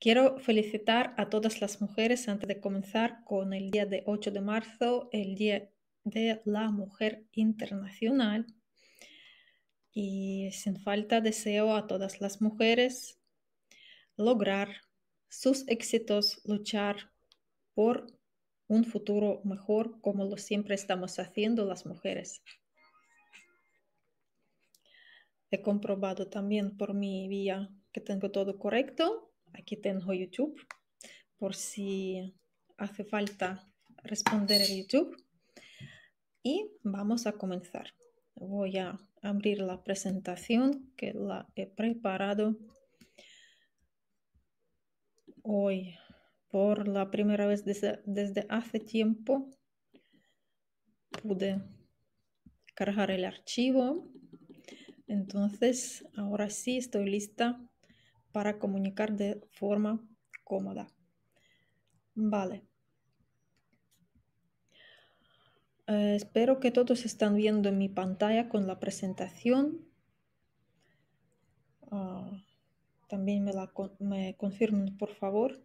Quiero felicitar a todas las mujeres antes de comenzar con el día de 8 de marzo, el Día de la Mujer Internacional. Y sin falta deseo a todas las mujeres lograr sus éxitos, luchar por un futuro mejor como lo siempre estamos haciendo las mujeres. He comprobado también por mi vía que tengo todo correcto Aquí tengo YouTube por si hace falta responder en YouTube. Y vamos a comenzar. Voy a abrir la presentación que la he preparado hoy por la primera vez desde, desde hace tiempo. Pude cargar el archivo. Entonces, ahora sí estoy lista para comunicar de forma cómoda. Vale. Eh, espero que todos están viendo mi pantalla con la presentación. Ah, también me, la, confirmen, por favor,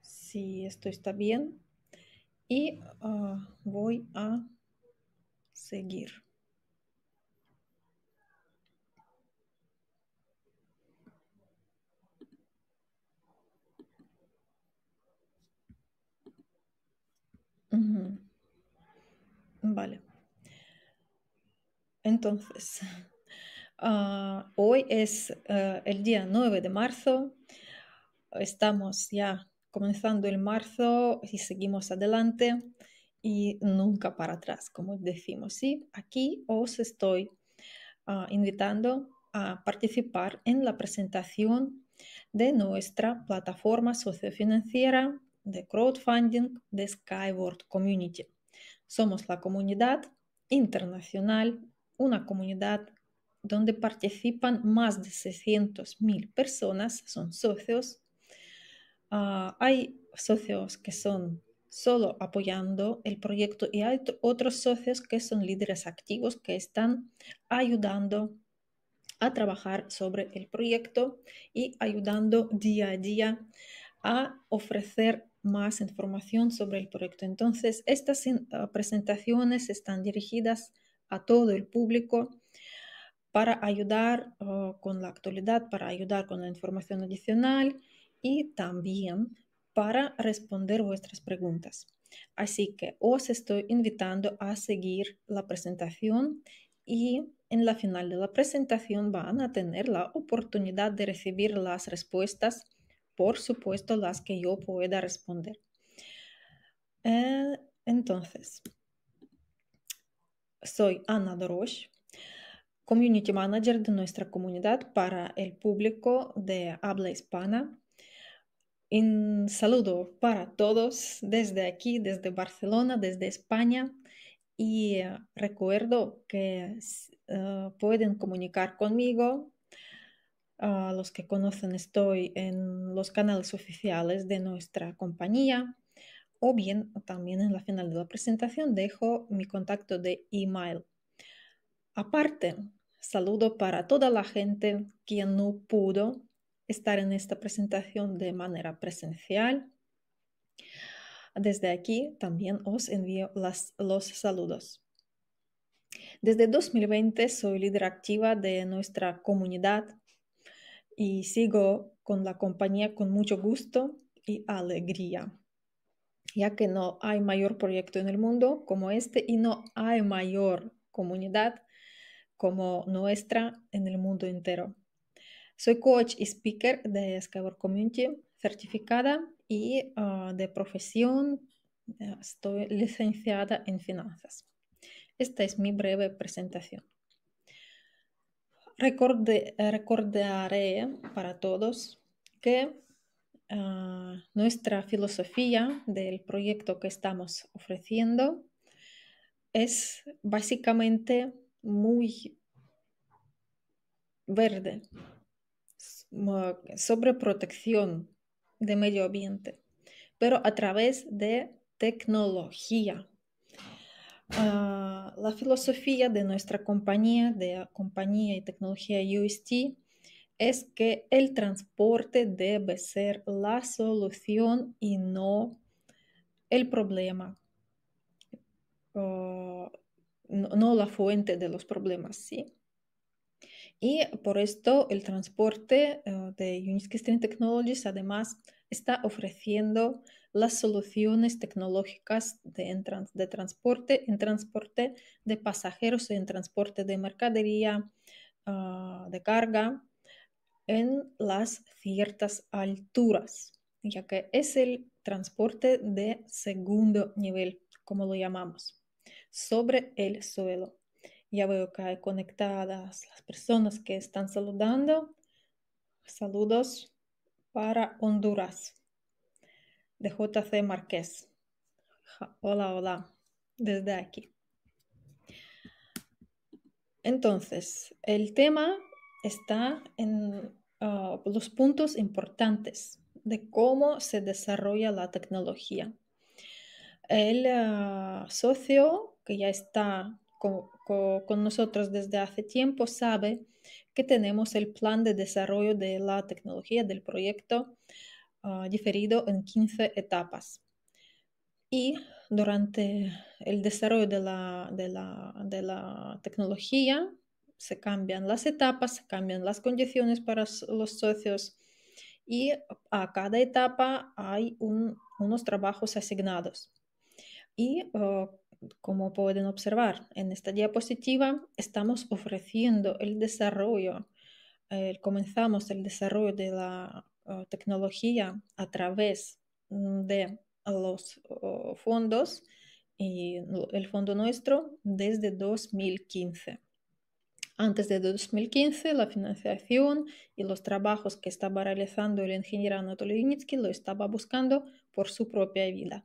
si esto está bien. Y ah, voy a seguir. Vale. Entonces, ah, hoy es eh, el día 9 de marzo. Estamos ya comenzando el marzo y seguimos adelante y nunca para atrás, como decimos. Y Aquí os estoy ah, invitando a participar en la presentación de nuestra plataforma sociofinanciera de crowdfunding de Skyward Community. Somos la comunidad internacional, una comunidad donde participan más de 600.000 personas, son socios. Ah, hay socios que son solo apoyando el proyecto y hay otros socios que son líderes activos que están ayudando a trabajar sobre el proyecto y ayudando día a día a ofrecer más información sobre el proyecto. Entonces, estas ah, presentaciones están dirigidas a todo el público para ayudar ah, con la actualidad, para ayudar con la información adicional y también para responder vuestras preguntas. Así que os estoy invitando a seguir la presentación y en la final de la presentación van a tener la oportunidad de recibir las respuestas por supuesto, las que yo pueda responder. Eh, entonces, soy Ana Dorosh, Community Manager de nuestra comunidad para el público de habla hispana. Un saludo para todos desde aquí, desde Barcelona, desde España. Y eh, recuerdo que eh, pueden comunicar conmigo los que conocen estoy en los canales oficiales de nuestra compañía o bien también en la final de la presentación dejo mi contacto de email. Aparte, saludo para toda la gente quien no pudo estar en esta presentación de manera presencial. Desde aquí también os envío los saludos. Desde 2020 soy líder activa de nuestra comunidad y sigo con la compañía con mucho gusto y alegría, ya que no hay mayor proyecto en el mundo como este y no hay mayor comunidad como nuestra en el mundo entero. Soy coach y speaker de Skyward Community, certificada y ah, de profesión estoy licenciada en finanzas. Esta es mi breve presentación. Eh, recordaré para todos que ah, nuestra filosofía del proyecto que estamos ofreciendo es básicamente muy verde, sobre protección de medio ambiente, pero a través de tecnología. Ah, la filosofía de nuestra compañía, de la compañía y tecnología UST, es que el transporte debe ser la solución y no el problema, ah, no, la fuente de los problemas, ¿sí? Y por esto el transporte ah, de Unisky Stream Technologies además está ofreciendo las soluciones tecnológicas de, transporte, en transporte de pasajeros, en transporte de mercadería, ah, de carga, en las ciertas alturas, ya que es el transporte de segundo nivel, como lo llamamos, sobre el suelo. Ya veo que hay conectadas las personas que están saludando. Saludos para Honduras de JC Marqués... Hola, hola, desde aquí. Entonces, el tema está en ah, los puntos importantes de cómo se desarrolla la tecnología. El ah, socio que ya está con, nosotros desde hace tiempo sabe que tenemos el plan de desarrollo de la tecnología del proyecto Ah, diferido en 15 etapas. Y durante el desarrollo de la, tecnología se cambian las etapas, se cambian las condiciones para los socios y a cada etapa hay unos trabajos asignados. Y ah, como pueden observar en esta diapositiva, estamos ofreciendo el desarrollo, comenzamos el desarrollo de la Uh, tecnología a través mm, de los uh, fondos y el fondo nuestro desde 2015. Antes de 2015, la financiación y los trabajos que estaba realizando el ingeniero Anatoly lo estaba buscando por su propia vida,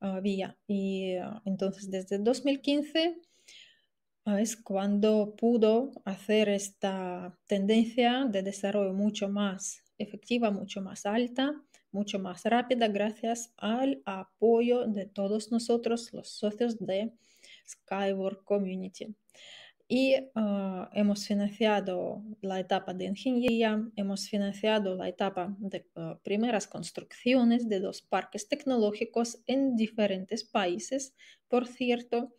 uh, vía. Y entonces, desde 2015 es cuando pudo hacer esta tendencia de desarrollo mucho más efectiva mucho más alta, mucho más rápida gracias al apoyo de todos nosotros, los socios de Skyward Community. Y ah, hemos financiado la etapa de ingeniería, hemos financiado la etapa de ah, primeras construcciones de dos parques tecnológicos en diferentes países, por cierto.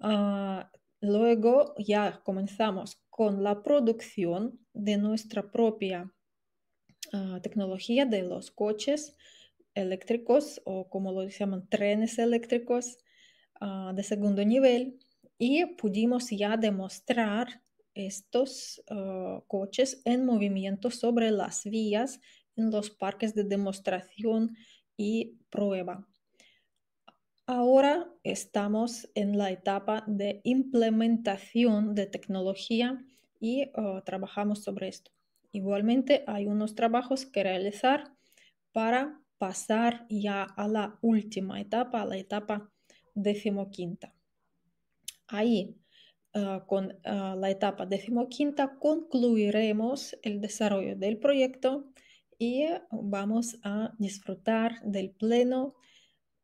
Ah, luego ya comenzamos con la producción de nuestra propia Ah, tecnología de los coches eléctricos o como lo llaman trenes eléctricos ah, de segundo nivel y pudimos ya demostrar estos ah, coches en movimiento sobre las vías en los parques de demostración y prueba. Ahora estamos en la etapa de implementación de tecnología y trabajamos sobre esto. Igualmente hay unos trabajos que realizar para pasar ya a la última etapa, a la etapa decimoquinta. Ahí, ah, con ah, la etapa decimoquinta, concluiremos el desarrollo del proyecto y vamos a disfrutar del pleno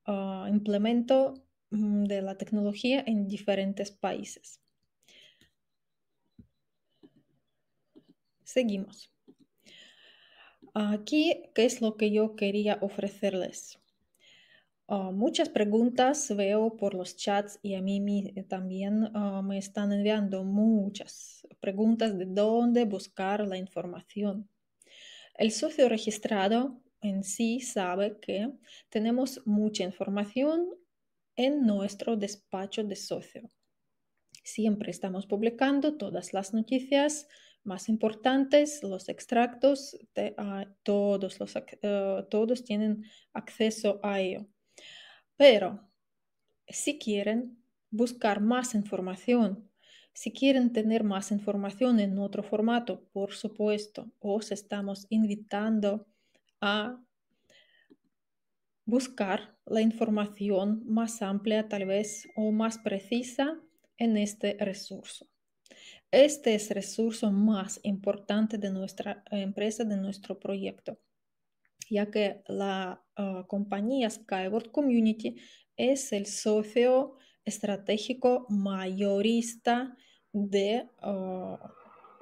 ah, implemento mm, de la tecnología en diferentes países. Seguimos. Aquí, ¿qué es lo que yo quería ofrecerles? Ah, muchas preguntas veo por los chats y a mí eh, también ah, me están enviando muchas preguntas de dónde buscar la información. El socio registrado en sí sabe que tenemos mucha información en nuestro despacho de socio. Siempre estamos publicando todas las noticias, más importantes, los extractos, ah, todos, los, eh, todos tienen acceso a ello. Pero si quieren buscar más información, si quieren tener más información en otro formato, por supuesto, os estamos invitando a buscar la información más amplia tal vez o más precisa en este recurso. Este es el recurso más importante de nuestra empresa, de nuestro proyecto, ya que la ah, compañía Skyward Community es el socio estratégico mayorista de, ah,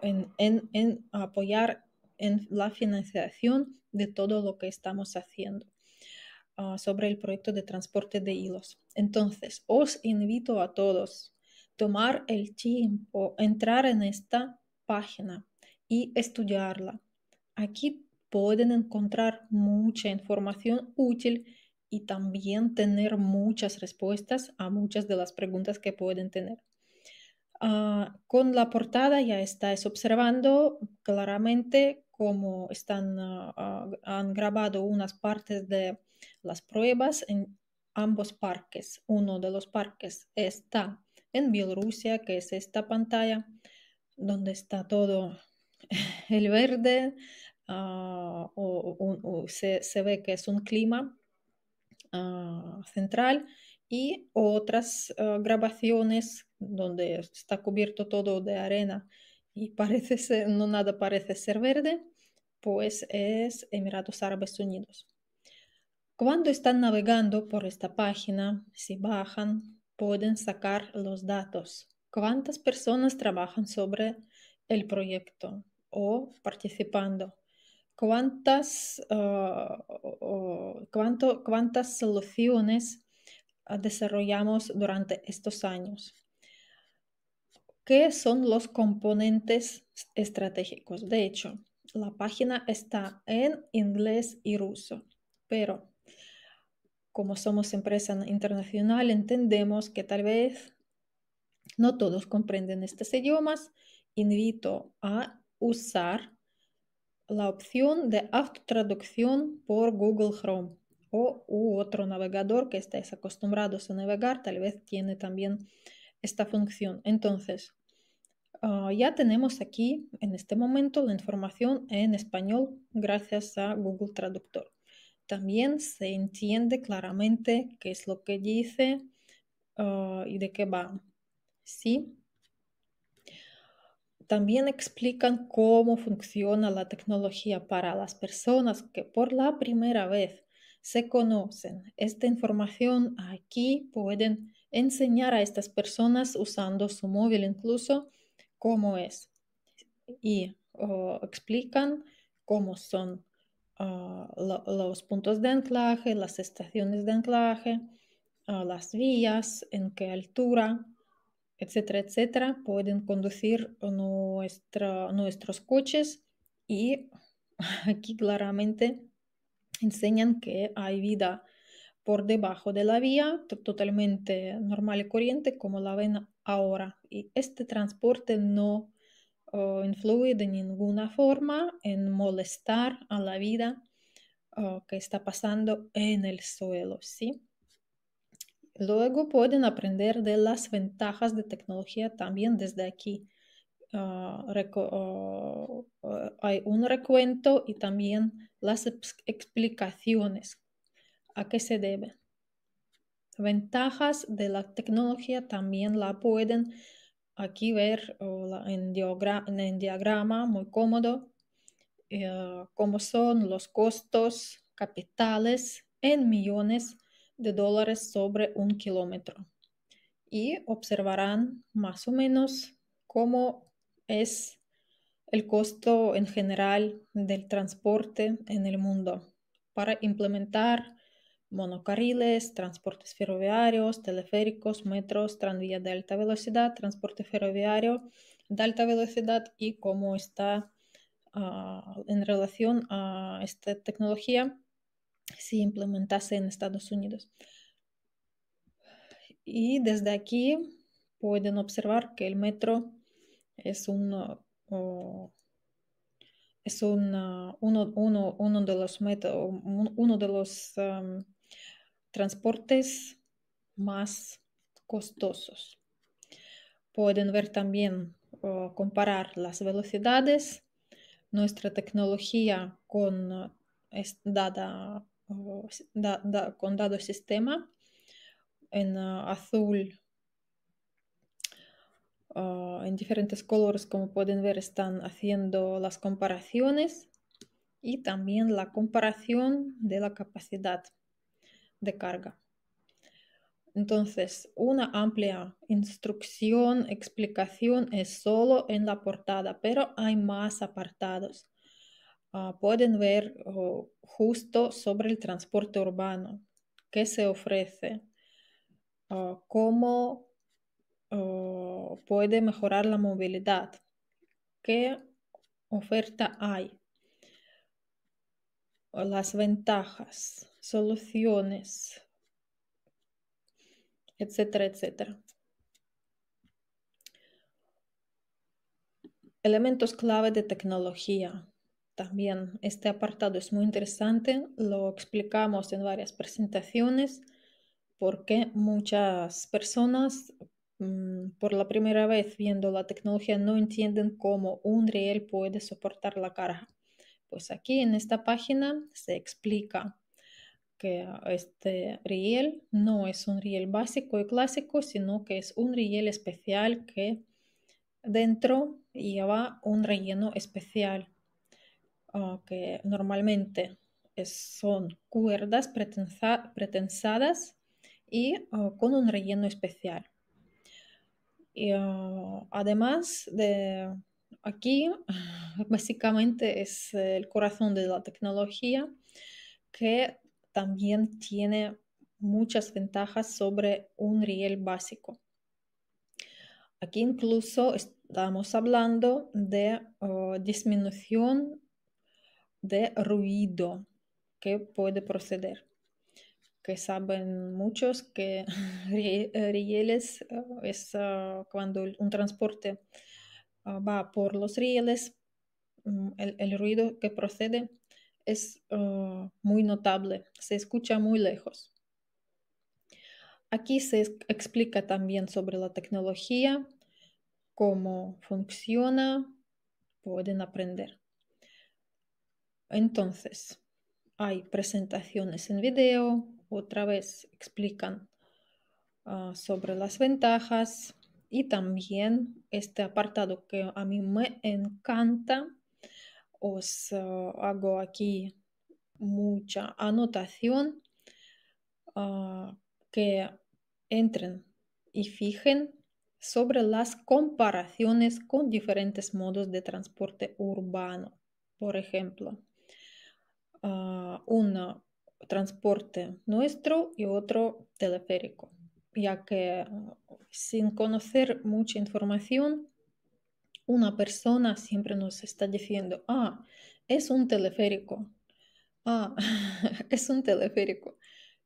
en, apoyar en la financiación de todo lo que estamos haciendo ah, sobre el proyecto de transporte de hilos. Entonces, os invito a todos tomar el tiempo, entrar en esta página y estudiarla. Aquí pueden encontrar mucha información útil y también tener muchas respuestas a muchas de las preguntas que pueden tener. Ah, con la portada ya estáis observando claramente cómo están, ah, ah, han grabado unas partes de las pruebas en ambos parques. Uno de los parques está en Bielorrusia, que es esta pantalla donde está todo el verde, ah, se, ve que es un clima ah, central y otras ah, grabaciones donde está cubierto todo de arena y parece no nada parece ser verde, pues es Emiratos Árabes Unidos. Cuando están navegando por esta página, si bajan pueden sacar los datos. ¿Cuántas personas trabajan sobre el proyecto o participando? ¿Cuántas, eh, cuánto, cuántas soluciones ah, desarrollamos durante estos años? ¿Qué son los componentes estratégicos? De hecho, la página está en inglés y ruso, pero como somos empresa internacional, entendemos que tal vez no todos comprenden estos idiomas. Invito a ah, usar la opción de autotraducción por Google Chrome o u otro navegador que estáis acostumbrados a navegar, tal vez tiene también esta función. Entonces, ah, ya tenemos aquí en este momento la información en español gracias a Google Traductor también se entiende claramente qué es lo que dice ah, y de qué va. ¿Sí? También explican cómo funciona la tecnología para las personas que por la primera vez se conocen. Esta información aquí pueden enseñar a estas personas usando su móvil incluso cómo es. Y oh, explican cómo son Ah, los puntos de anclaje, las estaciones de anclaje, ah, las vías, en qué altura, etcétera, etcétera, pueden conducir nuestros coches y aquí claramente enseñan que hay vida por debajo de la vía, totalmente normal y corriente como la ven ahora. Y este transporte no influye de ninguna forma en molestar a la vida que está pasando en el suelo, ¿sí? Luego pueden aprender de las ventajas de tecnología también desde aquí. Ah, hay un recuento y también las explicaciones a qué se debe. Ventajas de la tecnología también la pueden aquí ver en, diagrama muy cómodo eh, cómo son los costos capitales en millones de dólares sobre un kilómetro y observarán más o menos cómo es el costo en general del transporte en el mundo para implementar monocarriles, transportes ferroviarios, teleféricos, metros, tranvía de alta velocidad, transporte ferroviario de alta velocidad y cómo está ah, en relación a esta tecnología si implementase en Estados Unidos. Y desde aquí pueden observar que el metro es un... es un, uno, de los, métodos. uno de los transportes más costosos. Pueden ver también, comparar las velocidades, nuestra tecnología con, eh, con dado sistema. En eh, azul, en diferentes colores, como pueden ver, están haciendo las comparaciones y también la comparación de la capacidad de carga. Entonces, una amplia instrucción, explicación es solo en la portada, pero hay más apartados. Ah, pueden ver justo sobre el transporte urbano, qué se ofrece, ah, cómo ah, puede mejorar la movilidad, qué oferta hay, las ventajas, soluciones, etcétera, etcétera. Elementos clave de tecnología. También este apartado es muy interesante, lo explicamos en varias presentaciones porque muchas personas mm, por la primera vez viendo la tecnología no entienden cómo un reel puede soportar la carga. Pues aquí en esta página se explica que ah, este riel no es un riel básico y clásico, sino que es un riel especial que dentro lleva un relleno especial, ah, que normalmente son cuerdas pretensadas y ah, con un relleno especial. Y, además de aquí básicamente es el corazón de la tecnología que también tiene muchas ventajas sobre un riel básico. Aquí incluso estamos hablando de oh, disminución de ruido que puede proceder. Que saben muchos que rieles oh, es oh, cuando un transporte Ah, va por los rieles, mm, el, ruido que procede es ah, muy notable, se escucha muy lejos. Aquí se explica también sobre la tecnología, cómo funciona, pueden aprender. Entonces, hay presentaciones en video, otra vez explican ah, sobre las ventajas, y también este apartado que a mí me encanta, os hago aquí mucha anotación ah, que entren y fijen sobre las comparaciones con diferentes modos de transporte urbano. Por ejemplo, ah, un transporte nuestro y otro teleférico ya que eh, sin conocer mucha información, una persona siempre nos está diciendo, ah, es un teleférico, ah, es un teleférico.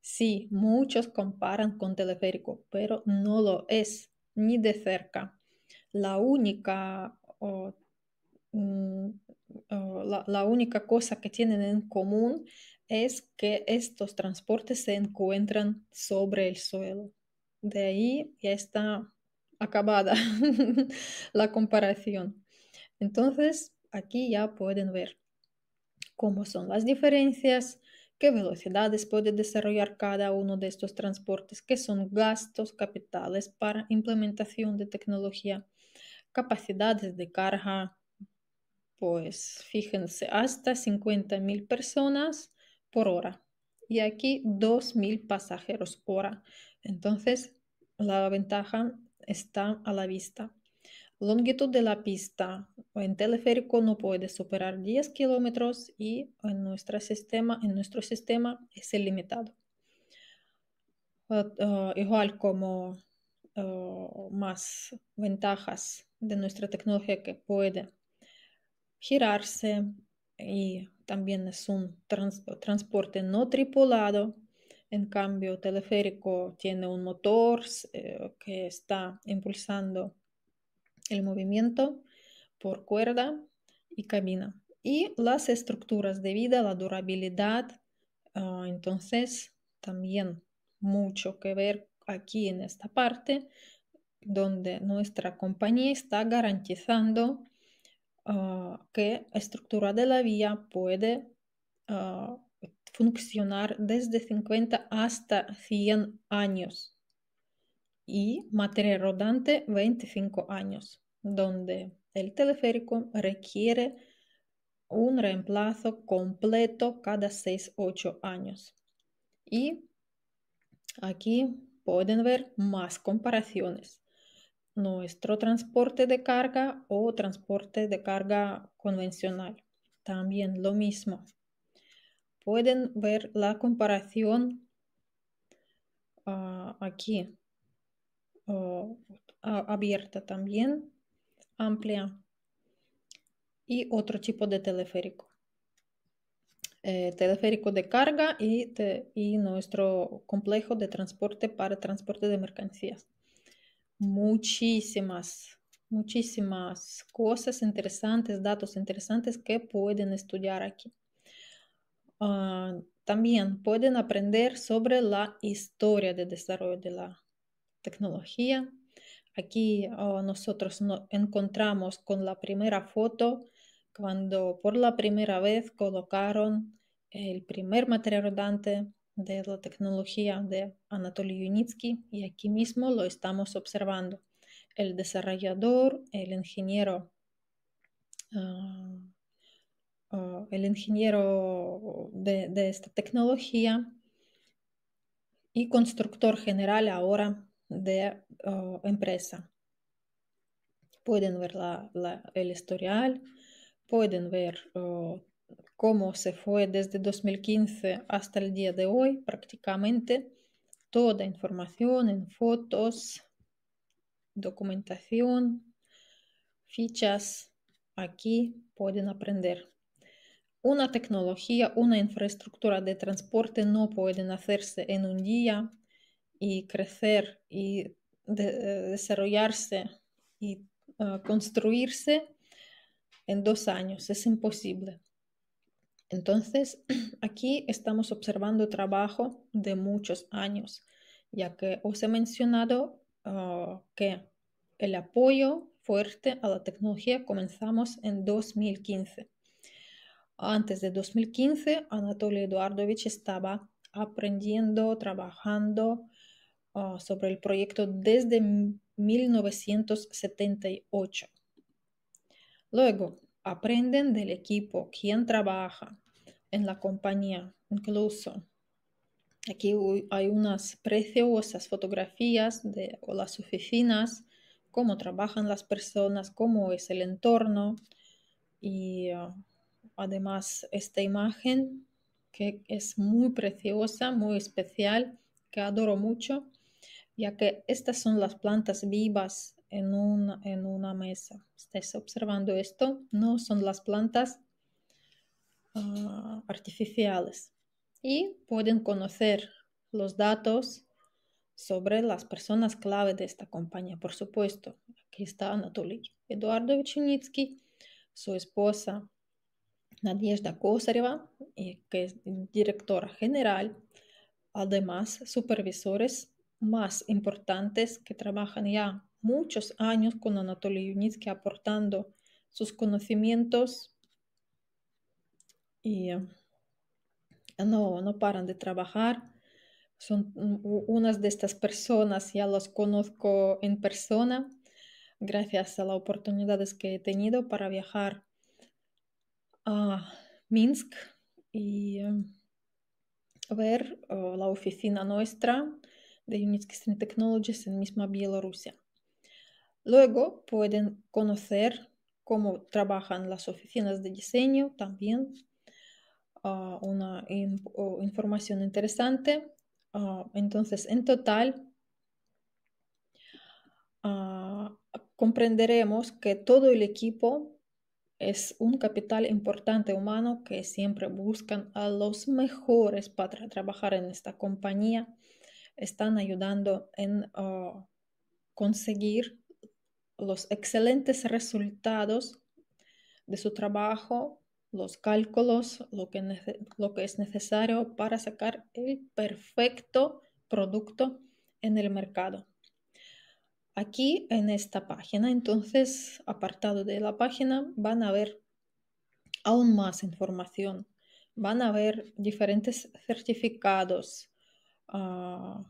Sí, muchos comparan con teleférico, pero no lo es, ni de cerca. La única, mm, la única cosa que tienen en común es que estos transportes se encuentran sobre el suelo de ahí ya está acabada la comparación. Entonces, aquí ya pueden ver cómo son las diferencias, qué velocidades puede desarrollar cada uno de estos transportes, qué son gastos capitales para implementación de tecnología, capacidades de carga, pues fíjense, hasta 50.000 personas por hora. Y aquí 2.000 pasajeros por hora. Entonces, la ventaja está a la vista. Longitud de la pista. En teleférico no puede superar 10 kilómetros y en, nuestro sistema, en nuestro sistema es ilimitado. limitado. Ah, igual como ah, más ventajas de nuestra tecnología que puede girarse y también es un transporte no tripulado en cambio, teleférico tiene un motor eh, que está impulsando el movimiento por cuerda y cabina. Y las estructuras de vida, la durabilidad, ah, entonces también mucho que ver aquí en esta parte donde nuestra compañía está garantizando ah, que la estructura de la vía puede ah, funcionar desde 50 hasta 100 años y materia rodante 25 años, donde el teleférico requiere un reemplazo completo cada 6-8 años. Y aquí pueden ver más comparaciones. Nuestro transporte de carga o transporte de carga convencional. También lo mismo pueden ver la comparación ah, aquí abierta también, amplia y otro tipo de teleférico. Eh, teleférico de carga y, y nuestro complejo de transporte para transporte de mercancías. Muchísimas, muchísimas cosas interesantes, datos interesantes que pueden estudiar aquí. Ah, también pueden aprender sobre la historia de desarrollo de la tecnología. Aquí ah, nosotros nos encontramos con la primera foto cuando por la primera vez colocaron el primer material rodante de la tecnología de Anatoly Yunitsky y aquí mismo lo estamos observando. El desarrollador, el ingeniero ah, Ah, el ingeniero de, esta tecnología y constructor general ahora de ah, empresa. Pueden ver el historial, pueden ver ah, cómo se fue desde 2015 hasta el día de hoy prácticamente toda información en fotos, documentación, fichas. Aquí pueden aprender. Una tecnología, una infraestructura de transporte no puede hacerse en un día y crecer y eh, desarrollarse y eh, construirse en dos años. Es imposible. Entonces, aquí estamos observando trabajo de muchos años, ya que os he mencionado ah, que el apoyo fuerte a la tecnología comenzamos en 2015. Antes de 2015, Anatoly Eduardovich estaba aprendiendo, trabajando ah, sobre el proyecto desde 1978. Luego, aprenden del equipo, quién trabaja en la compañía, incluso. Aquí hay unas preciosas fotografías de las oficinas, cómo trabajan las personas, cómo es el entorno y ah, además esta imagen que es muy preciosa, muy especial, que adoro mucho, ya que estas son las plantas vivas en una, mesa. ¿Estáis observando esto? No son las plantas ah, artificiales. Y pueden conocer los datos sobre las personas clave de esta compañía, por supuesto. Aquí está Anatoly Eduardo Vichinitsky, su esposa Nadezhda Kosareva, eh, que es directora general, además supervisores más importantes que trabajan ya muchos años con Anatoly Yunitsky aportando sus conocimientos y eh, no, no paran de trabajar. Son unas de estas personas, ya las conozco en persona, gracias a las oportunidades que he tenido para viajar a Minsk y ver la oficina nuestra de Unit System Technologies en misma Bielorrusia. Luego pueden conocer cómo trabajan las oficinas de diseño también. Ah, una información interesante. Ah, entonces, en total, ah, comprenderemos que todo el equipo es un capital importante humano que siempre buscan a los mejores para trabajar en esta compañía. Están ayudando en ah, conseguir los excelentes resultados de su trabajo, los cálculos, lo que es necesario para sacar el perfecto producto en el mercado aquí en esta página. Entonces, apartado de la página, van a ver aún más información. Van a ver diferentes certificados. Ah,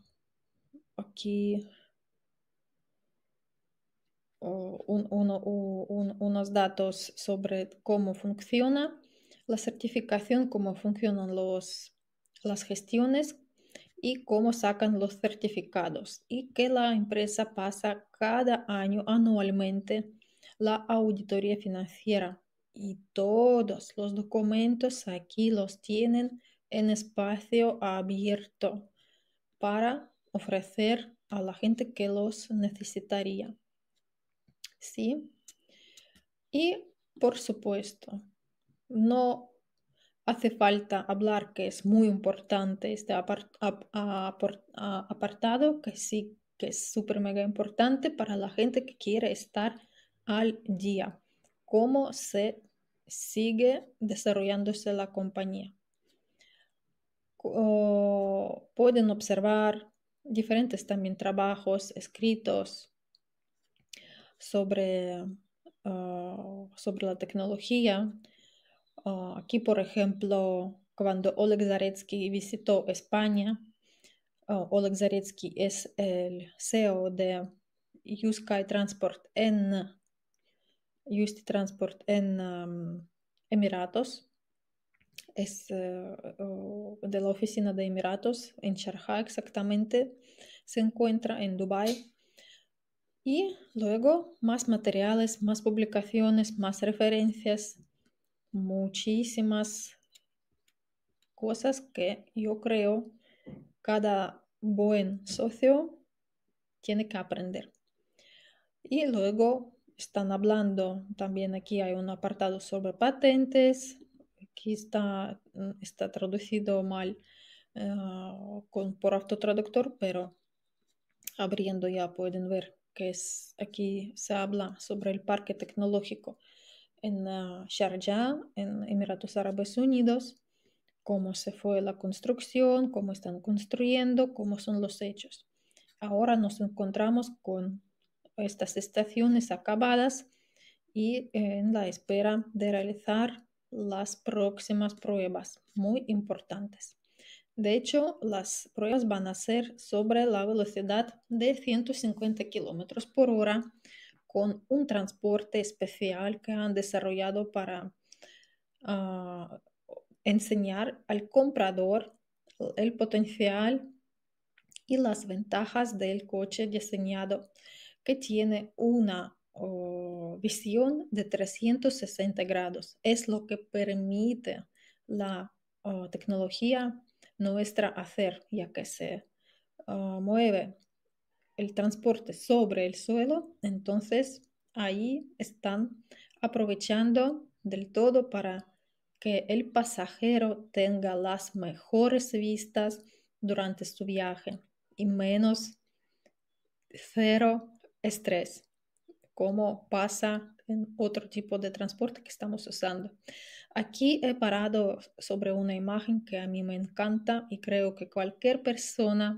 aquí unos datos sobre cómo funciona la certificación, cómo funcionan los, las gestiones, y cómo sacan los certificados y que la empresa pasa cada año anualmente la auditoría financiera y todos los documentos aquí los tienen en espacio abierto para ofrecer a la gente que los necesitaría. ¿Sí? Y por supuesto, no hace falta hablar que es muy importante este apartado, que sí que es súper mega importante para la gente que quiere estar al día. Cómo se sigue desarrollándose la compañía. pueden observar diferentes también trabajos escritos sobre ah, la tecnología, Ah, aquí, por ejemplo, cuando Oleg Zaretsky visitó España, ah, Oleg Zaretsky es el CEO de Yuskay Transport en Transport en Emiratos. Es eh, de la oficina de Emiratos en Sharjah exactamente. Se encuentra en Dubai. Y luego más materiales, más publicaciones, más referencias muchísimas cosas que yo creo cada buen socio tiene que aprender. Y luego están hablando, también aquí hay un apartado sobre patentes, aquí está, mm, está traducido mal ah, con, por autotraductor, pero abriendo ya pueden ver que aquí se habla sobre el parque tecnológico en Sharjah, en Emiratos Árabes Unidos, cómo se fue la construcción, cómo están construyendo, cómo son los hechos. Ahora nos encontramos con estas estaciones acabadas y eh, en la espera de realizar las próximas pruebas muy importantes. De hecho, las pruebas van a ser sobre la velocidad de 150 km por hora con un transporte especial que han desarrollado para ah, enseñar al comprador el potencial y las ventajas del coche diseñado que tiene una oh, visión de 360 grados. Es lo que permite la oh, tecnología nuestra hacer, ya que se ah, mueve el transporte sobre el suelo, entonces ahí están aprovechando del todo para que el pasajero tenga las mejores vistas durante su viaje y menos cero estrés, como pasa en otro tipo de transporte que estamos usando. Aquí he parado sobre una imagen que a mí me encanta y creo que cualquier persona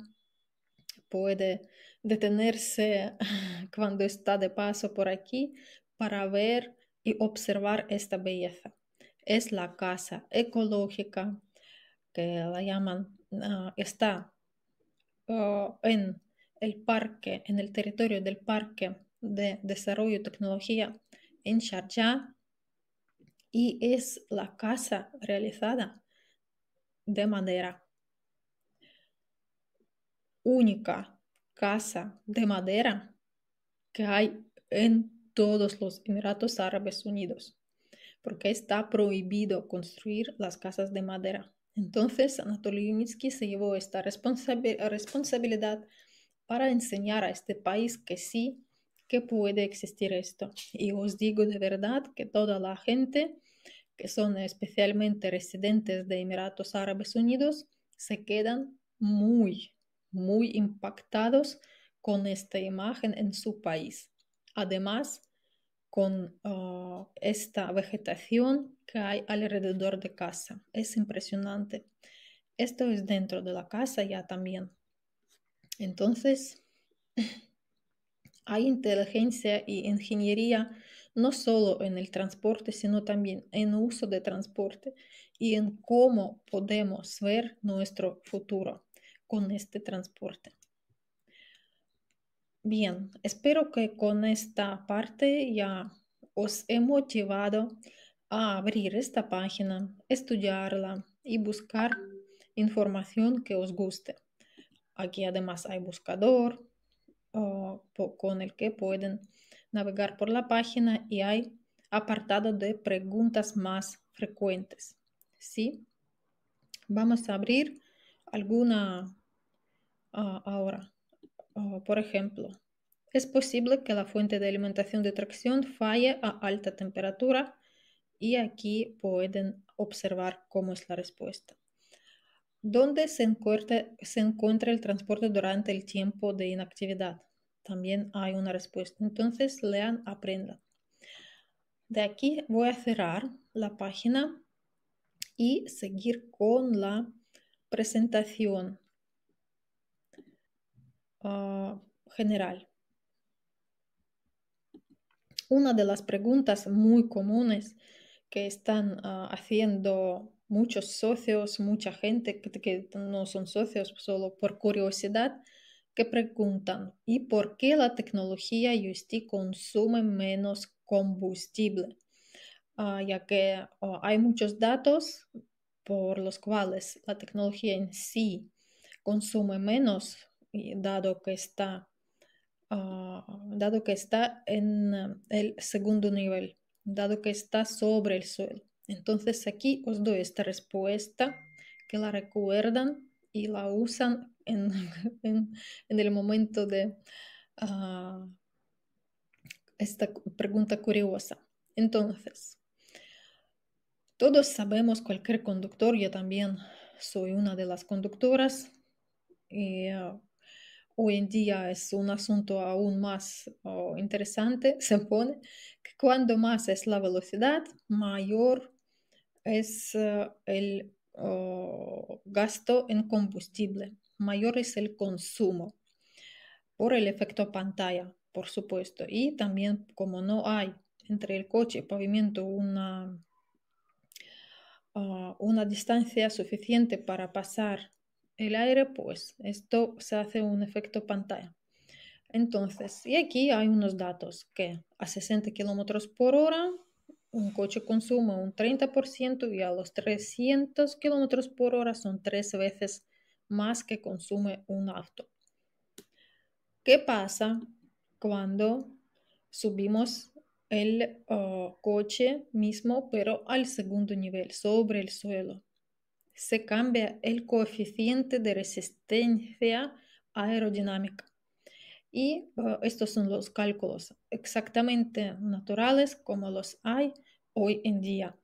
puede detenerse cuando está de paso por aquí para ver y observar esta belleza. Es la casa ecológica que la llaman, ah, está oh, en el parque, en el territorio del Parque de Desarrollo y Tecnología en Sharjah y es la casa realizada de madera única casa de madera que hay en todos los Emiratos Árabes Unidos, porque está prohibido construir las casas de madera. Entonces, Anatoly Yunitsky se llevó esta responsabilidad para enseñar a este país que sí, que puede existir esto. Y os digo de verdad que toda la gente, que son especialmente residentes de Emiratos Árabes Unidos, se quedan muy, muy impactados con esta imagen en su país. Además, con ah, esta vegetación que hay alrededor de casa. Es impresionante. Esto es dentro de la casa ya también. Entonces, hay inteligencia y ingeniería no solo en el transporte, sino también en uso de transporte y en cómo podemos ver nuestro futuro con este transporte. Bien, espero que con esta parte ya os he motivado a abrir esta página, estudiarla y buscar información que os guste. Aquí además hay buscador con el que pueden navegar por la página y hay apartado de preguntas más frecuentes. ¿Sí? Vamos a abrir alguna Ah, ahora. Ah, por ejemplo, es posible que la fuente de alimentación de tracción falle a alta temperatura y aquí pueden observar cómo es la respuesta. ¿Dónde se se encuentra el transporte durante el tiempo de inactividad? También hay una respuesta. Entonces, lean, aprendan. De aquí voy a cerrar la página y seguir con la presentación. Ah, general. Una de las preguntas muy comunes que están ah, haciendo muchos socios, mucha gente que, no son socios solo por curiosidad, que preguntan, ¿y por qué la tecnología UST consume menos combustible? Ah, ya que hay muchos datos por los cuales la tecnología en sí consume menos dado que está, ah, dado que está en ah, el segundo nivel, dado que está sobre el suelo. Entonces aquí os doy esta respuesta que la recuerdan y la usan en, el momento de ah, esta pregunta curiosa. Entonces, todos sabemos, cualquier conductor, yo también soy una de las conductoras, y hoy en día es un asunto aún más oh, interesante, se pone, que cuando más es la velocidad, mayor es eh, el oh, gasto en combustible, mayor es el consumo por el efecto pantalla, por supuesto. Y también como no hay entre el coche y el pavimento una, ah, una distancia suficiente para pasar el aire, pues esto se hace un efecto pantalla. Entonces, y aquí hay unos datos que a 60 kilómetros por hora un coche consume un 30% y a los 300 kilómetros por hora son tres veces más que consume un auto. ¿Qué pasa cuando subimos el ah, coche mismo, pero al segundo nivel, sobre el suelo? se cambia el coeficiente de resistencia aerodinámica. Y estos son los cálculos exactamente naturales como los hay hoy en día.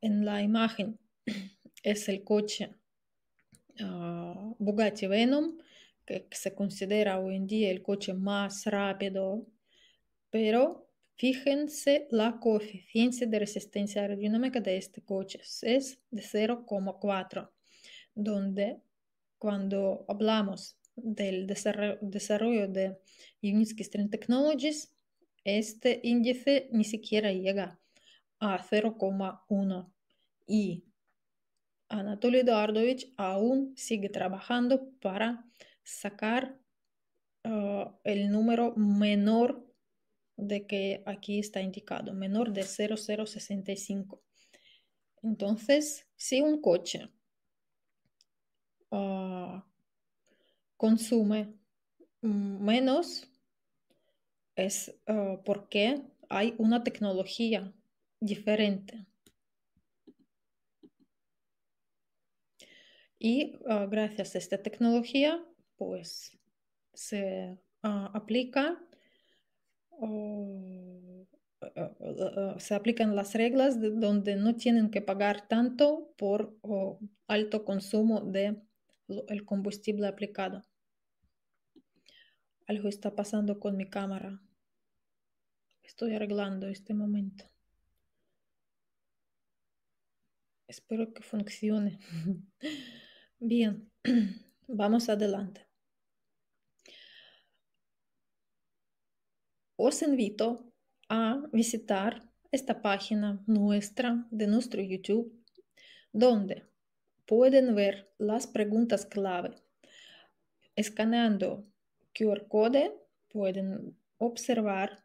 En la imagen es el coche ah, Bugatti Venom, que se considera hoy en día el coche más rápido, pero Fíjense la coeficiencia de resistencia aerodinámica de este coche. Es de 0,4, donde cuando hablamos del desarrollo de Unitsky String Technologies, este índice ni siquiera llega a 0,1 y Anatoly Eduardovich aún sigue trabajando para sacar uh, el número menor de que aquí está indicado, menor de 0,065. Entonces, si un coche ah, consume menos, es ah, porque hay una tecnología diferente. Y ah, gracias a esta tecnología, pues se aplica se aplican las reglas de donde no tienen que pagar tanto por alto consumo del el combustible aplicado. Algo está pasando con mi cámara. Estoy arreglando este momento. Espero que funcione. Bien, vamos adelante. Os invito a visitar esta página nuestra de nuestro YouTube, donde pueden ver las preguntas clave. Escaneando QR code pueden observar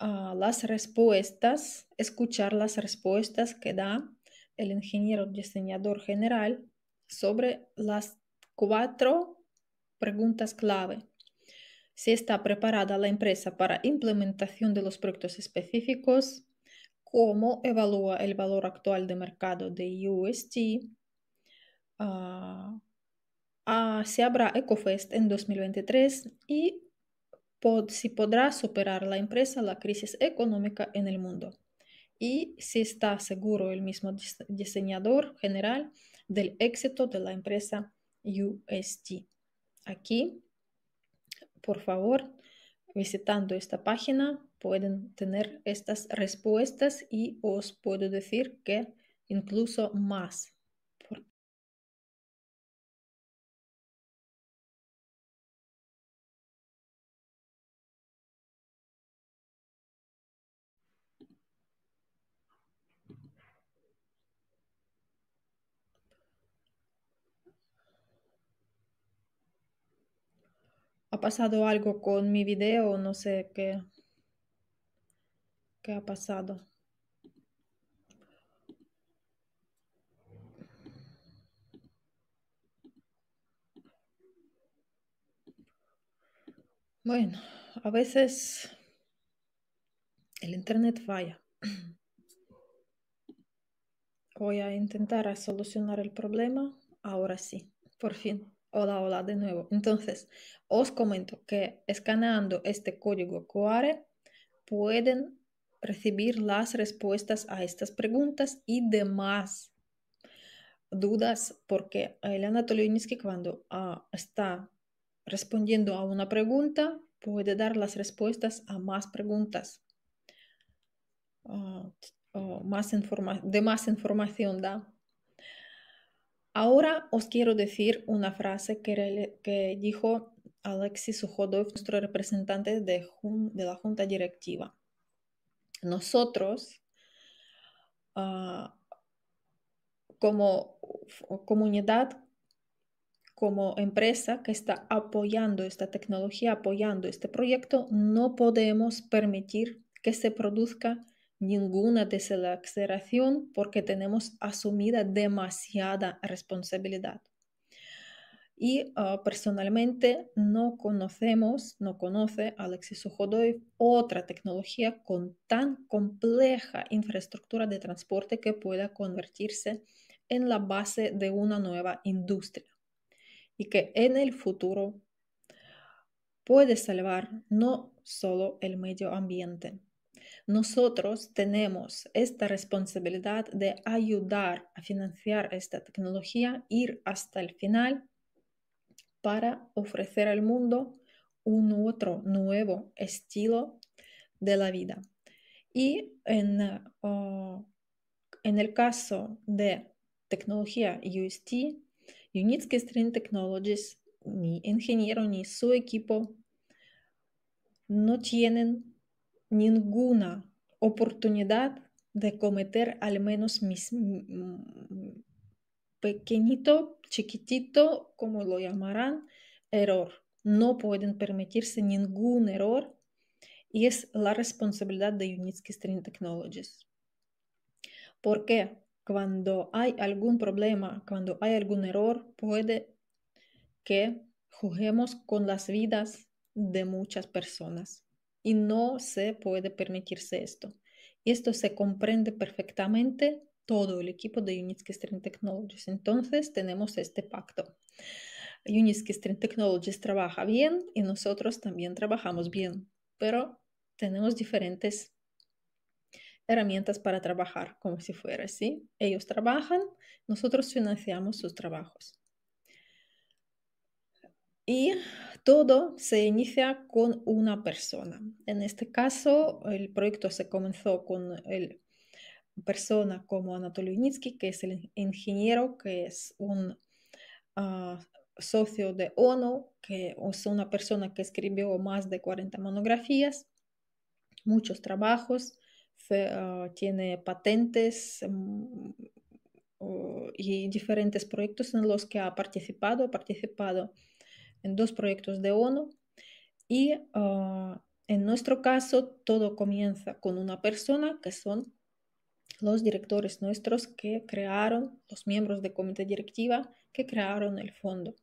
ah, las respuestas, escuchar las respuestas que da el ingeniero diseñador general sobre las cuatro preguntas clave si está preparada la empresa para implementación de los proyectos específicos, cómo evalúa el valor actual de mercado de UST, ah, ah, si habrá EcoFest en 2023 y si podrá superar la empresa la crisis económica en el mundo y si está seguro el mismo diseñador general del éxito de la empresa UST. Aquí por favor, visitando esta página pueden tener estas respuestas y os puedo decir que incluso más pasado algo con mi video, no sé qué, qué ha pasado. Bueno, a veces el Internet falla. Voy a intentar solucionar el problema ahora sí, por fin. Hola, hola de nuevo. Entonces, os comento que escaneando este código QR pueden recibir las respuestas a estas preguntas y demás dudas, porque Elena Tolinsky cuando ah, está respondiendo a una pregunta puede dar las respuestas a más preguntas, ah, más de más información, ¿da? Ahora os quiero decir una frase que, dijo Alexis Uhodov, nuestro representante de, la Junta Directiva. Nosotros, ah, como comunidad, como empresa que está apoyando esta tecnología, apoyando este proyecto, no podemos permitir que se produzca ninguna desaceleración porque tenemos asumida demasiada responsabilidad. Y ah, personalmente no conocemos, no conoce Alexis Ujodoy otra tecnología con tan compleja infraestructura de transporte que pueda convertirse en la base de una nueva industria y que en el futuro puede salvar no solo el medio ambiente, nosotros tenemos esta responsabilidad de ayudar a financiar esta tecnología, ir hasta el final para ofrecer al mundo un otro nuevo estilo de la vida. Y en, eh, oh, en el caso de tecnología UST, Unitsky String Technologies, mi ingeniero ni su equipo no tienen ninguna oportunidad de cometer al menos mis pequeñito, chiquitito, como lo llamarán, error. No pueden permitirse ningún error y es la responsabilidad de Unitsky Stream Technologies. Porque cuando hay algún problema, cuando hay algún error, puede que juguemos con las vidas de muchas personas y no se puede permitirse esto. Y Esto se comprende perfectamente todo el equipo de Unitsky String Technologies. Entonces tenemos este pacto. Unitsky String Technologies trabaja bien y nosotros también trabajamos bien, pero tenemos diferentes herramientas para trabajar como si fuera así. Ellos trabajan, nosotros financiamos sus trabajos. Y todo se inicia con una persona. En este caso, el proyecto se comenzó con el persona como Anatoly Unitsky, que es el ingeniero, que es un ah, socio de ONU, que es una persona que escribió más de 40 monografías, muchos trabajos, ah, tiene patentes mm, y diferentes proyectos en los que ha participado. Ha participado en dos proyectos de ONU y ah, en nuestro caso todo comienza con una persona que son los directores nuestros que crearon, los miembros de comité directiva que crearon el fondo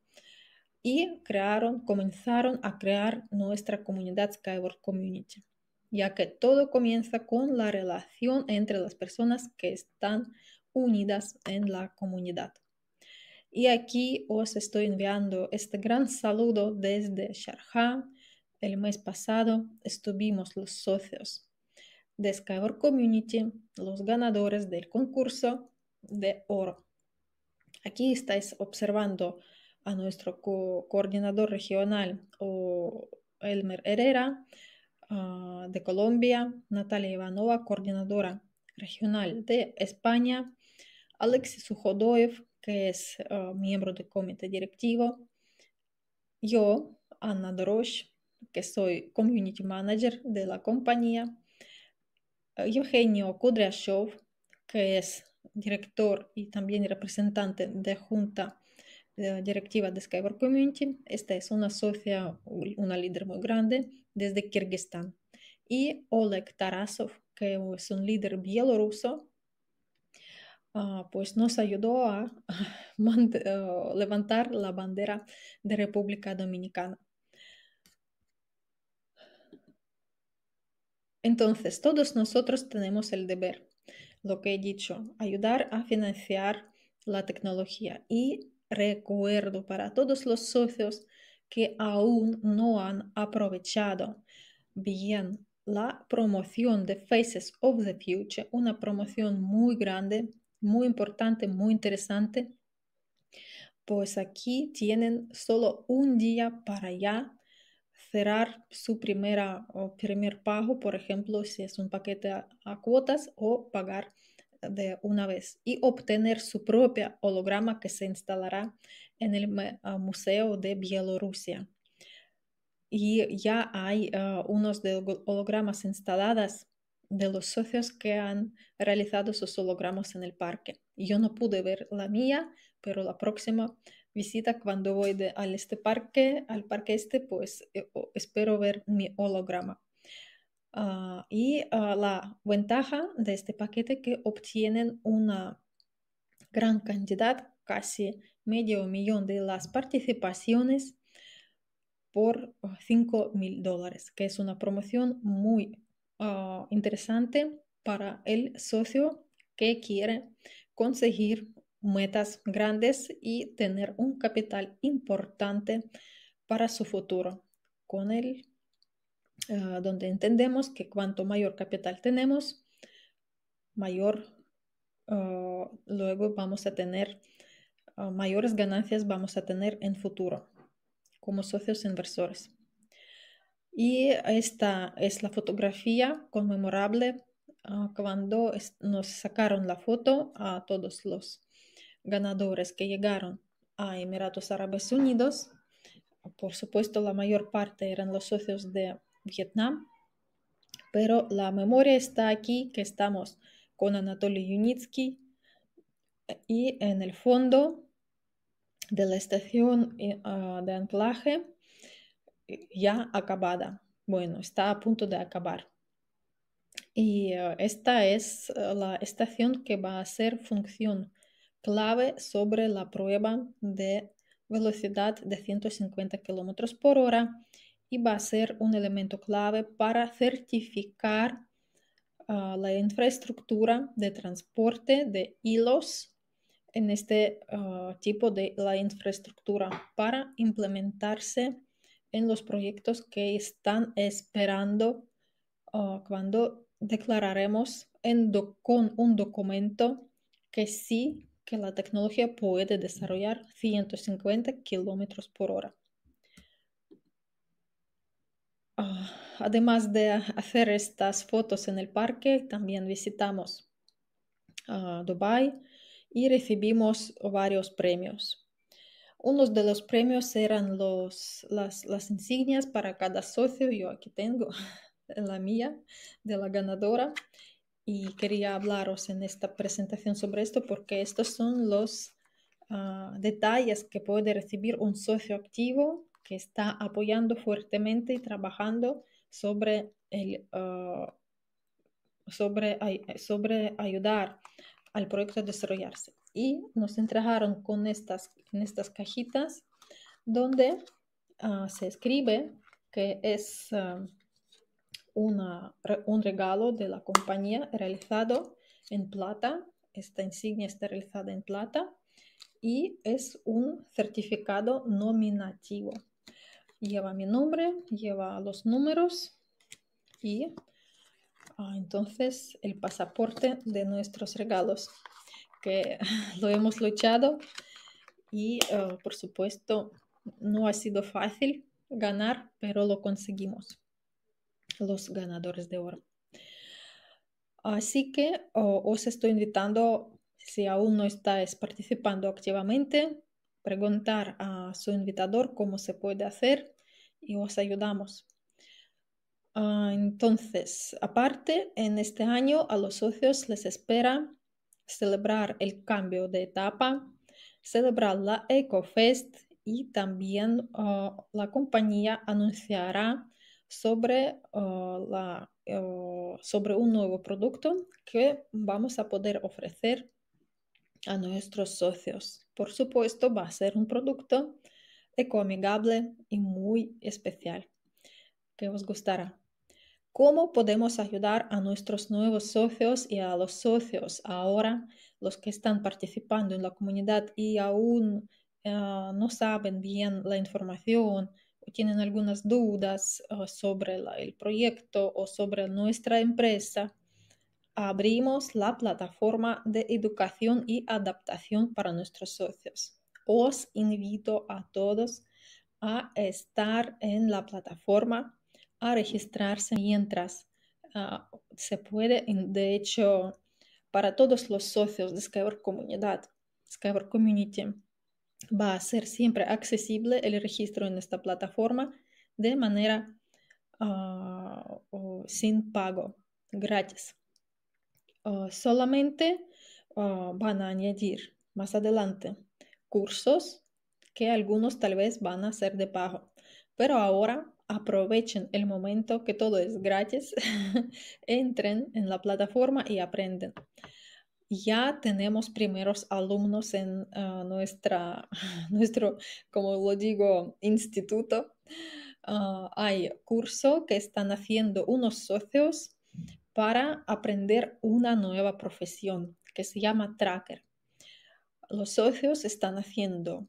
y crearon, comenzaron a crear nuestra comunidad Skyward Community, ya que todo comienza con la relación entre las personas que están unidas en la comunidad. Y aquí os estoy enviando este gran saludo desde Sharjah. El mes pasado estuvimos los socios de Skyward Community, los ganadores del concurso de oro. Aquí estáis observando a nuestro coordinador regional Elmer Herrera ah, de Colombia, Natalia Ivanova, coordinadora regional de España, Alexis Ujodoev, que es ah, miembro del comité directivo. Yo, Anna Dorosh, que soy community manager de la compañía. Eugenio Kudryashov, que es director y también representante de Junta eh, Directiva de Skyward Community. Esta es una socia, una líder muy grande desde Kirguistán. Y Oleg Tarasov, que es un líder bielorruso Ah, pues nos ayudó a levantar la bandera de República Dominicana. Entonces, todos nosotros tenemos el deber, lo que he dicho, ayudar a financiar la tecnología. Y recuerdo para todos los socios que aún no han aprovechado bien la promoción de Faces of the Future, una promoción muy grande muy importante, muy interesante, pues aquí tienen solo un día para ya cerrar su primera o primer pago, por ejemplo, si es un paquete a, cuotas o pagar de una vez y obtener su propia holograma que se instalará en el Museo de Bielorrusia. Y ya hay ah, unos de hologramas instaladas de los socios que han realizado sus hologramas en el parque. Yo no pude ver la mía, pero la próxima visita cuando voy al este parque, al parque este, pues eh, espero ver mi holograma. Ah, y ah, la ventaja de este paquete que obtienen una gran cantidad, casi medio millón de las participaciones por 5 mil dólares, que es una promoción muy Ah, interesante para el socio que quiere conseguir metas grandes y tener un capital importante para su futuro, con él ah, donde entendemos que cuanto mayor capital tenemos, mayor, ah, luego vamos a tener mayores ganancias vamos a tener en futuro como socios inversores. Y esta es la fotografía conmemorable ah, cuando nos sacaron la foto a todos los ganadores que llegaron a Emiratos Árabes Unidos. Por supuesto, la mayor parte eran los socios de Vietnam, pero la memoria está aquí, que estamos con Anatoly Yunitsky eh, y en el fondo de la estación eh, ah, de anclaje eh, ya acabada. Bueno, está a punto de acabar. Y eh, esta es eh, la estación que va a ser función clave sobre la prueba de velocidad de 150 km por hora y va a ser un elemento clave para certificar ah, la infraestructura de transporte de hilos en este ah, tipo de la infraestructura para implementarse en los proyectos que están esperando ah, cuando declararemos con un documento que sí que la tecnología puede desarrollar 150 kilómetros por hora. Ah, además de hacer estas fotos en el parque, también visitamos ah, Dubai y recibimos varios premios. Unos de los premios eran las, insignias para cada socio. Yo aquí tengo la mía de la ganadora y quería hablaros en esta presentación sobre esto porque estos son los ah, detalles que puede recibir un socio activo que está apoyando fuertemente y trabajando sobre, ah, sobre ayudar al proyecto a desarrollarse y nos entregaron con estas, en estas cajitas donde ah, se escribe que es ah, un regalo de la compañía realizado en plata. Esta insignia está realizada en plata y es un certificado nominativo. Lleva mi nombre, lleva los números y ah, entonces el pasaporte de nuestros regalos. lo hemos luchado y eh, por supuesto no ha sido fácil ganar, pero lo conseguimos, los ganadores de oro. Así que oh, os estoy invitando, si aún no estáis participando activamente, preguntar a su invitador cómo se puede hacer y os ayudamos. Ah, entonces, aparte, en este año a los socios les espera celebrar el cambio de etapa, celebrar la EcoFest y también uh, la compañía anunciará sobre, uh, la, uh, sobre un nuevo producto que vamos a poder ofrecer a nuestros socios. Por supuesto, va a ser un producto ecoamigable y muy especial que os gustará. ¿Cómo podemos ayudar a nuestros nuevos socios y a los socios ahora, los que están participando en la comunidad y aún ah, no saben bien la información o tienen algunas dudas ah, sobre el proyecto o sobre nuestra empresa? Abrimos la plataforma de educación y adaptación para nuestros socios. Os invito a todos a estar en la plataforma registrarse mientras ah, se puede. De hecho, para todos los socios de Skyward Comunidad, Community, va a ser siempre accesible el registro en esta plataforma de manera ah, sin pago, gratis. Ah, solamente van a añadir más adelante cursos que algunos tal vez van a ser de pago, pero ahora aprovechen el momento que todo es gratis, entren en la plataforma y aprenden. Ya tenemos primeros alumnos en ah, nuestra, nuestro, como lo digo, instituto. Ah, hay curso que están haciendo unos socios para aprender una nueva profesión que se llama tracker. Los socios están haciendo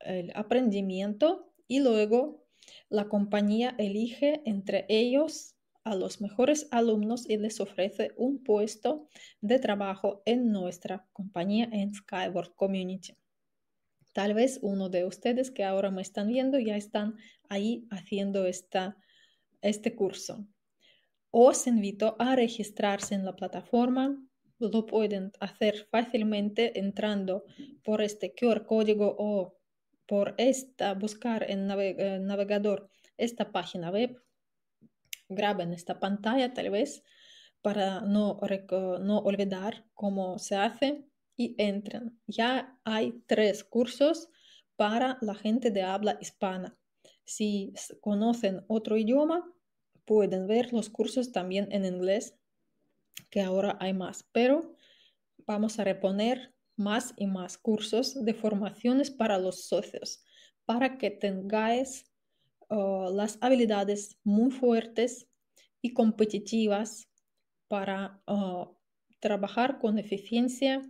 el aprendimiento y luego la compañía elige entre ellos a los mejores alumnos y les ofrece un puesto de trabajo en nuestra compañía en Skyward Community. Tal vez uno de ustedes que ahora me están viendo ya están ahí haciendo esta, este curso. Os invito a registrarse en la plataforma. Lo pueden hacer fácilmente entrando por este QR código o por esta, buscar en eh, navegador esta página web, graben esta pantalla tal vez para no, no olvidar cómo se hace y entren. Ya hay tres cursos para la gente de habla hispana. Si conocen otro idioma, pueden ver los cursos también en inglés, que ahora hay más, pero vamos a reponer más y más cursos de formaciones para los socios, para que tengáis oh, las habilidades muy fuertes y competitivas para oh, trabajar con eficiencia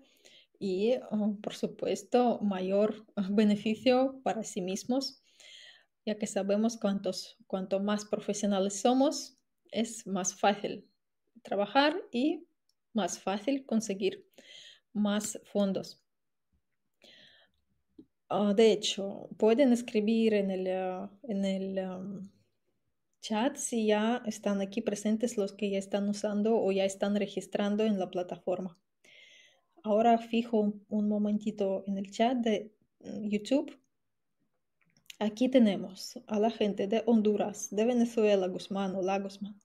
y, oh, por supuesto, mayor beneficio para sí mismos, ya que sabemos cuántos, cuanto más profesionales somos, es más fácil trabajar y más fácil conseguir más fondos. Ah, de hecho, pueden escribir en el, ah, en chat si ya están aquí presentes los que ya están usando o ya están registrando en la plataforma. Ahora fijo un, momentito en el chat de mm, YouTube. Aquí tenemos a la gente de Honduras, de Venezuela, Guzmán, o Guzmán.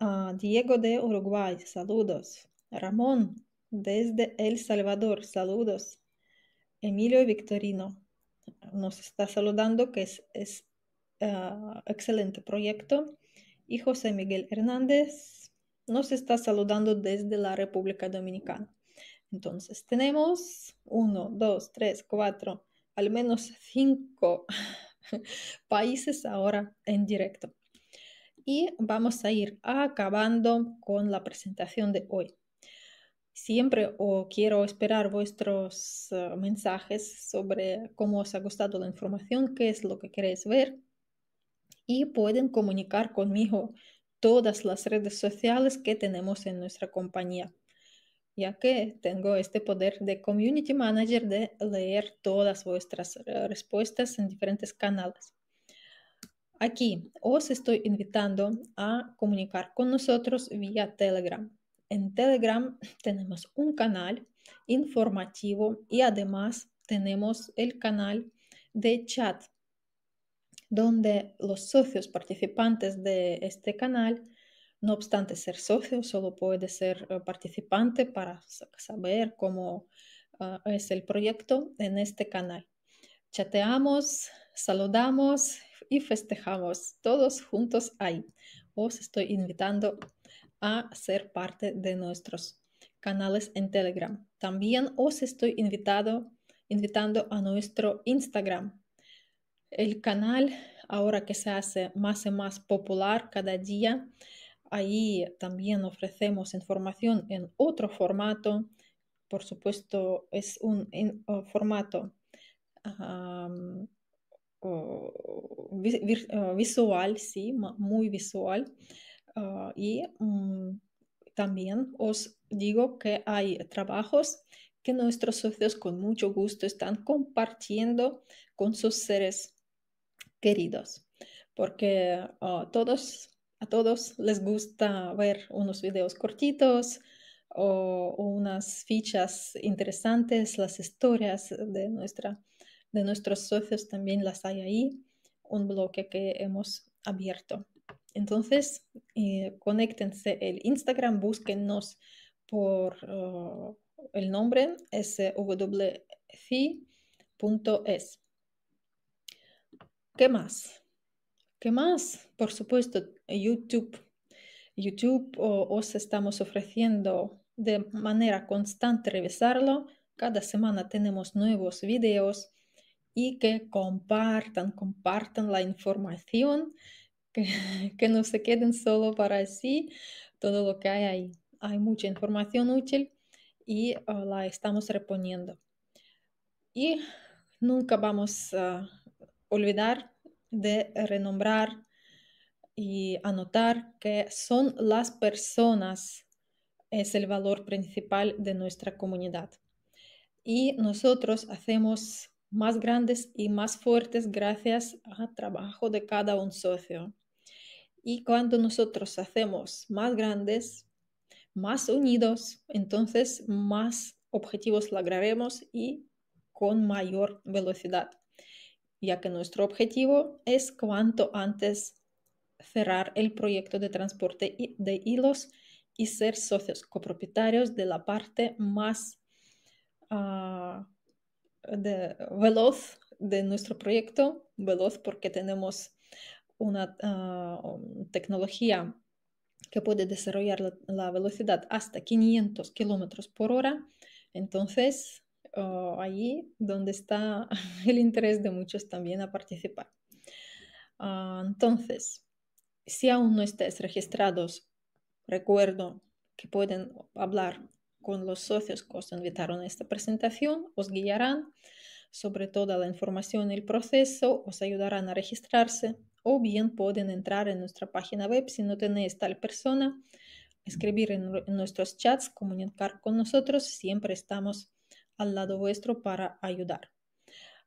Ah, Diego de Uruguay, saludos. Ramón desde El Salvador. Saludos. Emilio Victorino nos está saludando, que es, un ah, excelente proyecto. Y José Miguel Hernández nos está saludando desde la República Dominicana. Entonces, tenemos uno, dos, tres, cuatro, al menos cinco países ahora en directo. Y vamos a ir acabando con la presentación de hoy siempre o quiero esperar vuestros eh, mensajes sobre cómo os ha gustado la información, qué es lo que queréis ver y pueden comunicar conmigo todas las redes sociales que tenemos en nuestra compañía, ya que tengo este poder de community manager de leer todas vuestras eh, respuestas en diferentes canales. Aquí os estoy invitando a comunicar con nosotros vía Telegram. En Telegram tenemos un canal informativo y además tenemos el canal de chat donde los socios participantes de este canal, no obstante ser socio, solo puede ser eh, participante para saber cómo eh, es el proyecto en este canal. Chateamos, saludamos y festejamos todos juntos ahí. Os estoy invitando a ser parte de nuestros canales en Telegram. También os estoy invitado, invitando a nuestro Instagram. El canal ahora que se hace más y más popular cada día. Ahí también ofrecemos información en otro formato. Por supuesto, es un formato visual, sí, muy visual. Ah, y mm, también os digo que hay trabajos que nuestros socios con mucho gusto están compartiendo con sus seres queridos, porque ah, a todos les gusta ver unos videos cortitos o, unas fichas interesantes, las historias de, de nuestros socios también las hay ahí, un bloque que hemos abierto. Entonces, eh, conéctense el Instagram, búsquennos por oh, el nombre swfi.es. E ¿Qué más? ¿Qué más? Por supuesto, YouTube. YouTube os estamos ofreciendo de manera constante revisarlo. Cada semana tenemos nuevos videos y que compartan, compartan la información que, no se queden solo para sí todo lo que hay ahí. Hay mucha información útil y ah, la estamos reponiendo. Y nunca vamos a olvidar de renombrar y anotar que son las personas es el valor principal de nuestra comunidad. Y nosotros hacemos más grandes y más fuertes gracias al trabajo de cada un socio. Y cuando nosotros hacemos más grandes, más unidos, entonces más objetivos lograremos y con mayor velocidad, ya que nuestro objetivo es cuanto antes cerrar el proyecto de transporte de hilos y ser socios copropietarios de la parte más ah, de, veloz de nuestro proyecto, veloz porque tenemos una ah, um, tecnología que puede desarrollar la, velocidad hasta 500 kilómetros por hora, entonces allí oh, ahí donde está el interés de muchos también a participar. Ah, entonces, si aún no estáis registrados, recuerdo que pueden hablar con los socios que os invitaron a esta presentación, os guiarán sobre toda la información y el proceso, os ayudarán a registrarse, o bien pueden entrar en nuestra página web si no tenéis tal persona, escribir en, nuestros chats, comunicar con nosotros, siempre estamos al lado vuestro para ayudar.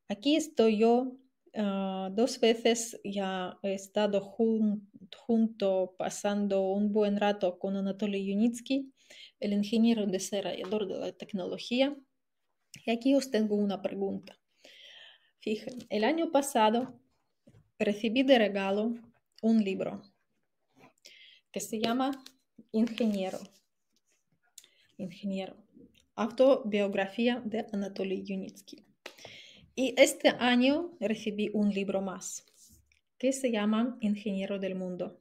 Aquí estoy yo ah, dos veces ya he estado junto pasando un buen rato con Anatoly Yunitsky, el ingeniero desarrollador de la tecnología. Y aquí os tengo una pregunta. Fíjense, el año pasado recibí de regalo un libro que se llama Ingeniero. Ingeniero. Autobiografía de Anatoly Yunitsky. Y este año recibí un libro más que se llama Ingeniero del Mundo.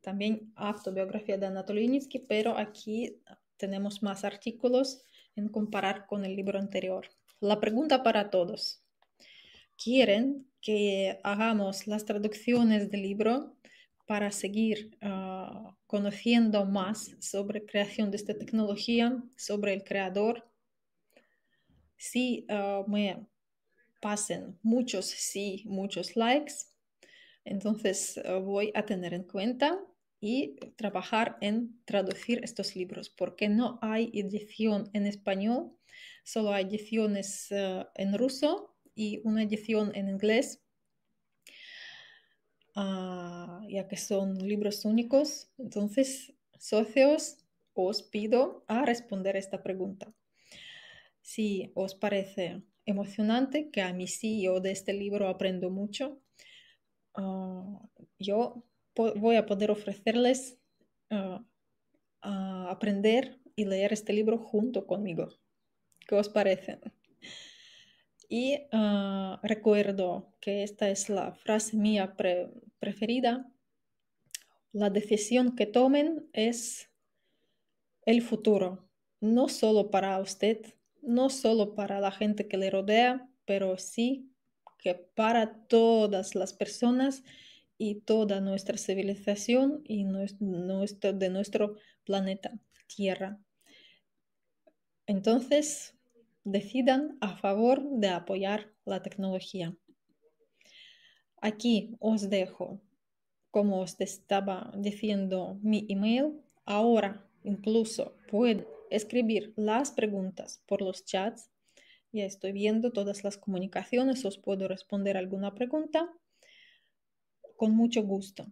También autobiografía de Anatoly Yunitsky, pero aquí tenemos más artículos en comparar con el libro anterior. La pregunta para todos. ¿Quieren que hagamos las traducciones del libro para seguir ah, conociendo más sobre creación de esta tecnología, sobre el creador. Si ah, me pasen muchos sí, muchos likes, entonces ah, voy a tener en cuenta y trabajar en traducir estos libros, porque no hay edición en español, solo hay ediciones en ruso y una edición en inglés, ah, ya que son libros únicos. Entonces, socios, os pido a responder esta pregunta. Si os parece emocionante, que a mí sí, yo e de este libro aprendo mucho, ah, yo voy a poder ofrecerles ah, aprender y leer este libro junto conmigo. ¿Qué os parece? Y ah, recuerdo que esta es la frase mía preferida. La decisión que tomen es el futuro, no solo para usted, no solo para la gente que le rodea, pero sí que para todas las personas y toda nuestra civilización y nuestro, de nuestro planeta Tierra. Entonces, decidan a favor de apoyar la tecnología. Aquí os dejo, como os estaba diciendo, mi email. Ahora incluso pueden escribir las preguntas por los chats. Ya estoy viendo todas las comunicaciones, os puedo responder alguna pregunta con mucho gusto.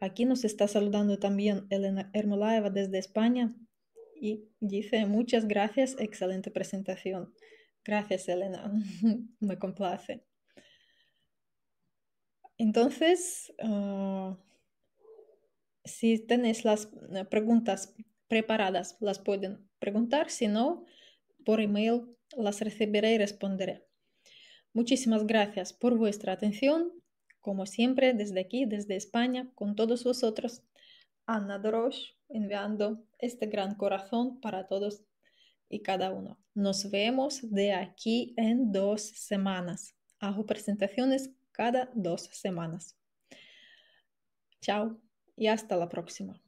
Aquí nos está saludando también Elena Hermolaeva desde España y dice muchas gracias, excelente presentación. Gracias, Elena, me complace. Entonces, ah, si tenéis las eh, preguntas preparadas, las pueden preguntar, si no, por email las recibiré y responderé. Muchísimas gracias por vuestra atención, como siempre, desde aquí, desde España, con todos vosotros. Anna Dorosh, enviando este gran corazón para todos y cada uno. Nos vemos de aquí en dos semanas. Hago presentaciones cada dos semanas. Chao y hasta la próxima.